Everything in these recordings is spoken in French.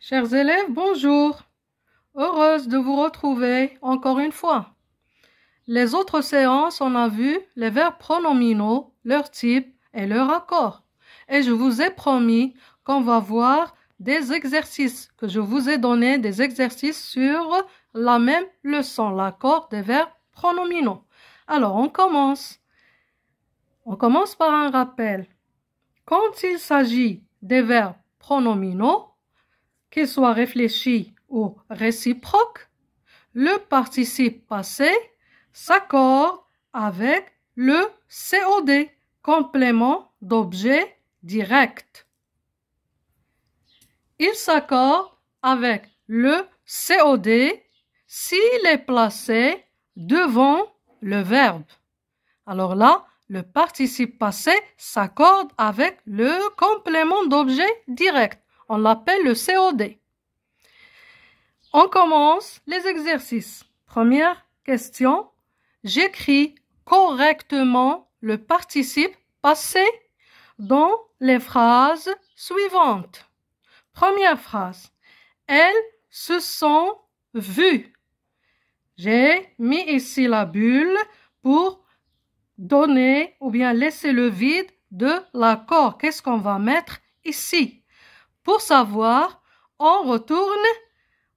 Chers élèves, bonjour. Heureuse de vous retrouver encore une fois. Les autres séances, on a vu les verbes pronominaux, leur type et leur accord. Et je vous ai promis qu'on va voir des exercices, que je vous ai donné des exercices sur la même leçon, l'accord des verbes pronominaux. Alors, on commence. On commence par un rappel. Quand il s'agit des verbes pronominaux, qu'il soit réfléchi ou réciproque, le participe passé s'accorde avec le COD, complément d'objet direct. Il s'accorde avec le COD s'il est placé devant le verbe. Alors là, le participe passé s'accorde avec le complément d'objet direct. On l'appelle le COD. On commence les exercices. Première question. J'écris correctement le participe passé dans les phrases suivantes. Première phrase. Elles se sont vues. J'ai mis ici la bulle pour donner ou bien laisser le vide de l'accord. Qu'est-ce qu'on va mettre ici pour savoir, on retourne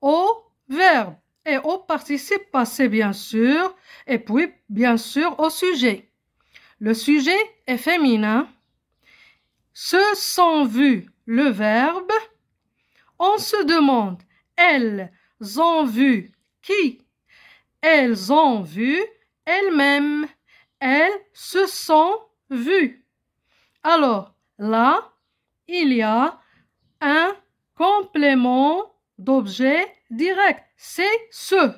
au verbe et au participe passé bien sûr, et puis bien sûr au sujet. Le sujet est féminin. Se sont vus le verbe. On se demande, elles ont vu qui Elles ont vu elles-mêmes. Elles se sont vues. Alors là, il y a un complément d'objet direct. C'est ce.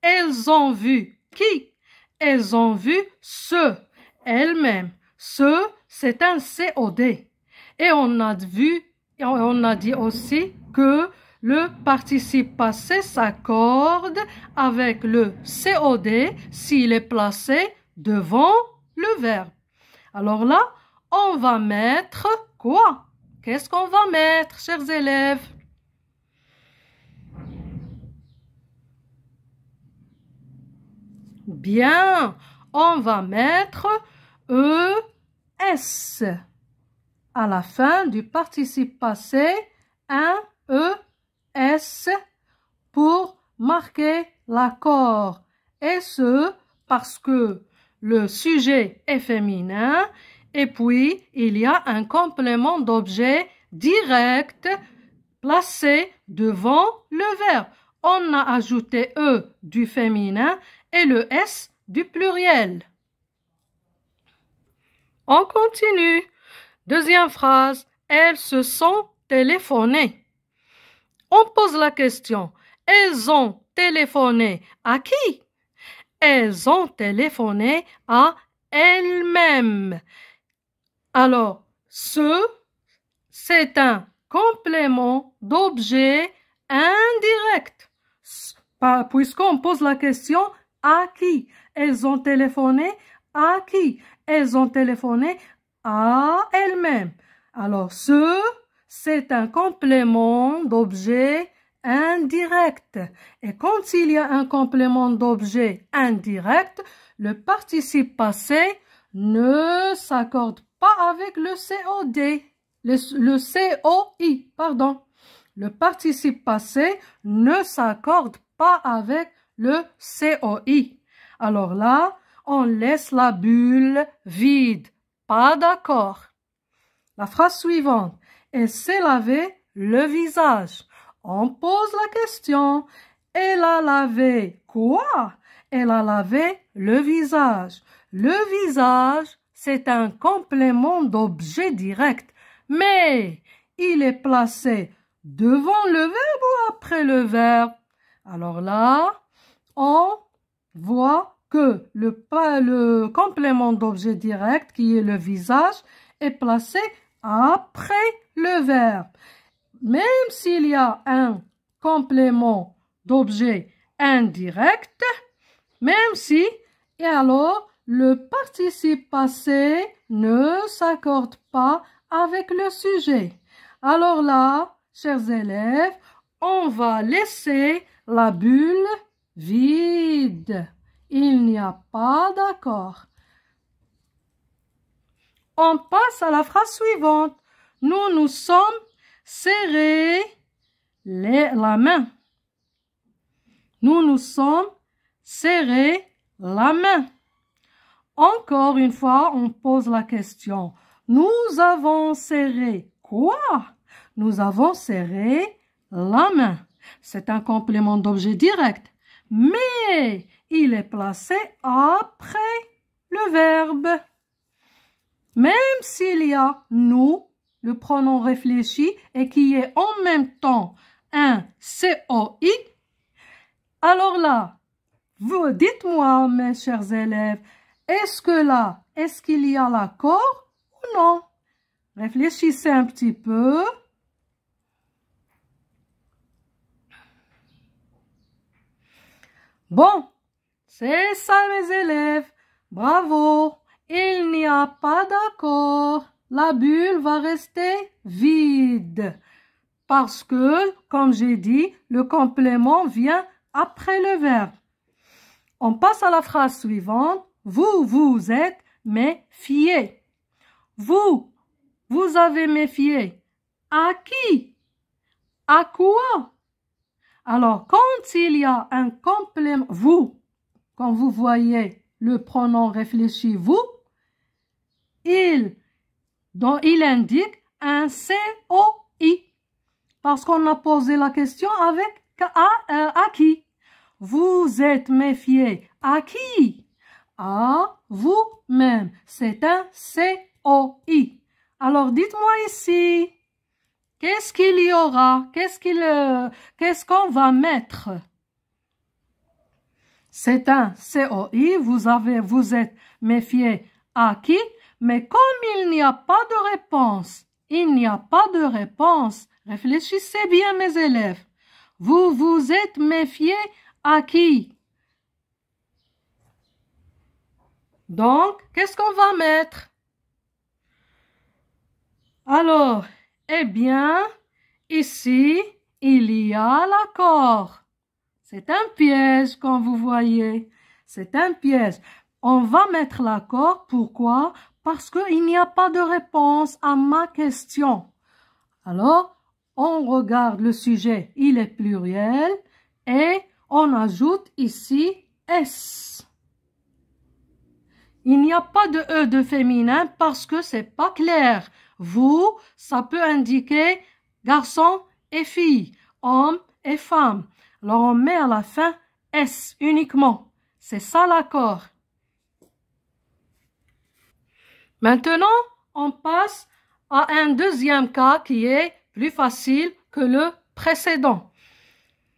Elles ont vu qui Elles ont vu ce elles-mêmes. Ce, c'est un COD. Et on a vu, on a dit aussi que le participe passé s'accorde avec le COD s'il est placé devant le verbe. Alors là, on va mettre quoi Qu'est-ce qu'on va mettre, chers élèves Bien, on va mettre ES. À la fin du participe passé, un ES pour marquer l'accord. Et ce, parce que le sujet est féminin et puis, il y a un complément d'objet direct placé devant le verbe. On a ajouté E du féminin et le S du pluriel. On continue. Deuxième phrase. Elles se sont téléphonées. On pose la question. Elles ont téléphoné à qui Elles ont téléphoné à elles-mêmes. Alors, ce, c'est un complément d'objet indirect. Puisqu'on pose la question à qui Elles ont téléphoné à qui Elles ont téléphoné à elles-mêmes. Alors, ce, c'est un complément d'objet indirect. Et quand il y a un complément d'objet indirect, le participe passé ne s'accorde pas avec le COD, le, le COI, pardon. Le participe passé ne s'accorde pas avec le COI. Alors là, on laisse la bulle vide. Pas d'accord. La phrase suivante. Elle s'est lavé le visage. On pose la question. Elle a lavé quoi Elle a lavé le visage. Le visage c'est un complément d'objet direct, mais il est placé devant le verbe ou après le verbe. Alors là, on voit que le, le complément d'objet direct, qui est le visage, est placé après le verbe. Même s'il y a un complément d'objet indirect, même si, et alors, le participe passé ne s'accorde pas avec le sujet. Alors là, chers élèves, on va laisser la bulle vide. Il n'y a pas d'accord. On passe à la phrase suivante. Nous nous sommes serrés la main. Nous nous sommes serrés la main. Encore une fois, on pose la question. Nous avons serré quoi Nous avons serré la main. C'est un complément d'objet direct. Mais il est placé après le verbe. Même s'il y a nous, le pronom réfléchi, et qui est en même temps un COI, alors là, vous dites-moi, mes chers élèves, est-ce que là, est-ce qu'il y a l'accord ou non Réfléchissez un petit peu. Bon, c'est ça mes élèves. Bravo. Il n'y a pas d'accord. La bulle va rester vide. Parce que, comme j'ai dit, le complément vient après le verbe. On passe à la phrase suivante. Vous, vous êtes méfié. Vous, vous avez méfié À qui À quoi Alors, quand il y a un complément, vous, quand vous voyez le pronom réfléchi, vous, il, dont il indique un C-O-I. Parce qu'on a posé la question avec à, à qui. Vous êtes méfié À qui à vous-même. C'est un COI. Alors, dites-moi ici, qu'est-ce qu'il y aura Qu'est-ce euh, qu'on va mettre C'est un COI, vous, avez, vous êtes méfié à qui Mais comme il n'y a pas de réponse, il n'y a pas de réponse, réfléchissez bien mes élèves. Vous vous êtes méfié à qui Donc, qu'est-ce qu'on va mettre Alors, eh bien, ici, il y a l'accord. C'est un piège, comme vous voyez. C'est un piège. On va mettre l'accord. Pourquoi Parce qu'il n'y a pas de réponse à ma question. Alors, on regarde le sujet. Il est pluriel. Et on ajoute ici « S ». Il n'y a pas de E de féminin parce que c'est pas clair. Vous, ça peut indiquer garçon et fille, homme et femme. Alors on met à la fin S uniquement. C'est ça l'accord. Maintenant, on passe à un deuxième cas qui est plus facile que le précédent.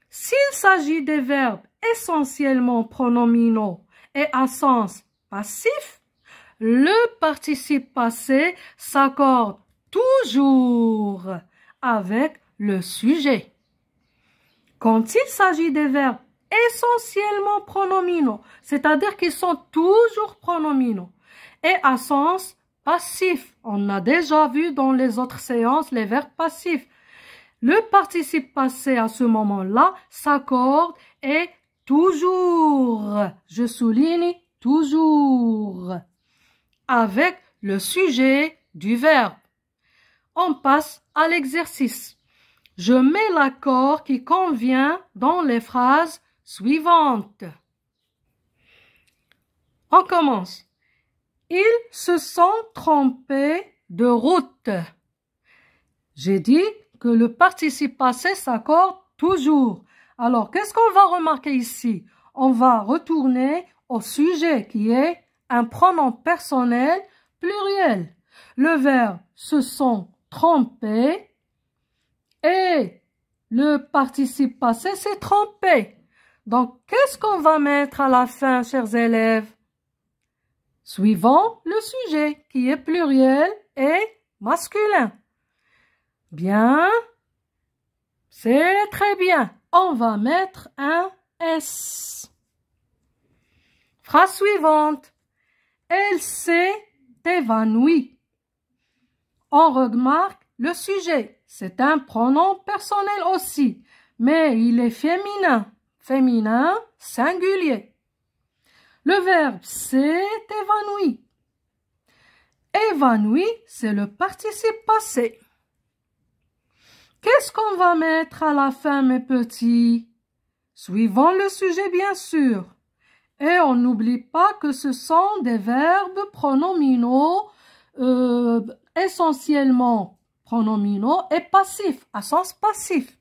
S'il s'agit des verbes essentiellement pronominaux et à sens passif, le participe passé s'accorde toujours avec le sujet. Quand il s'agit des verbes essentiellement pronominaux, c'est-à-dire qu'ils sont toujours pronominaux et à sens passif, on a déjà vu dans les autres séances les verbes passifs. Le participe passé à ce moment-là s'accorde et toujours, je souligne toujours avec le sujet du verbe. On passe à l'exercice. Je mets l'accord qui convient dans les phrases suivantes. On commence. Ils se sont trompés de route. J'ai dit que le participe passé s'accorde toujours. Alors, qu'est-ce qu'on va remarquer ici On va retourner au sujet qui est un pronom personnel pluriel. Le verbe se sont trompés et le participe passé s'est trompé. Donc, qu'est-ce qu'on va mettre à la fin, chers élèves Suivant le sujet qui est pluriel et masculin. Bien, c'est très bien. On va mettre un S. Phrase suivante. Elle s'est évanouie. On remarque le sujet. C'est un pronom personnel aussi, mais il est féminin. Féminin singulier. Le verbe s'est évanoui. Évanoui, c'est le participe passé. Qu'est-ce qu'on va mettre à la fin, mes petits Suivons le sujet, bien sûr. Et on n'oublie pas que ce sont des verbes pronominaux, euh, essentiellement pronominaux et passifs, à sens passif.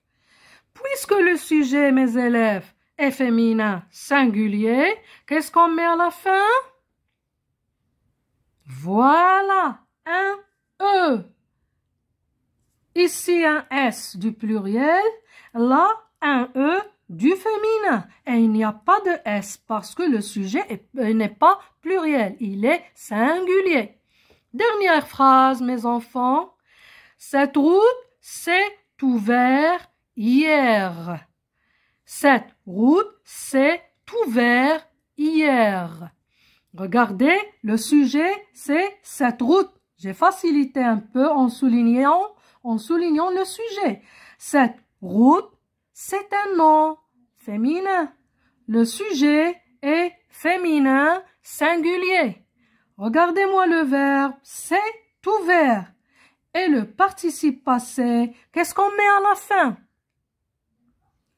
Puisque le sujet, mes élèves, est féminin singulier, qu'est-ce qu'on met à la fin Voilà, un E. Ici, un S du pluriel, là, un E du féminin et il n'y a pas de S parce que le sujet euh, n'est pas pluriel, il est singulier. Dernière phrase, mes enfants. Cette route s'est ouverte hier. Cette route s'est ouverte hier. Regardez, le sujet, c'est cette route. J'ai facilité un peu en soulignant, en soulignant le sujet. Cette route c'est un nom féminin. Le sujet est féminin singulier. Regardez-moi le verbe c'est ouvert. Et le participe passé, qu'est-ce qu'on met à la fin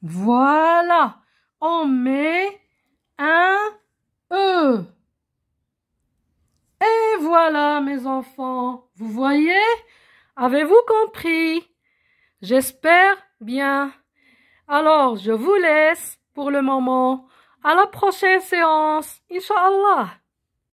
Voilà, on met un E. Et voilà mes enfants, vous voyez Avez-vous compris J'espère bien. Alors, je vous laisse pour le moment. À la prochaine séance, inshallah.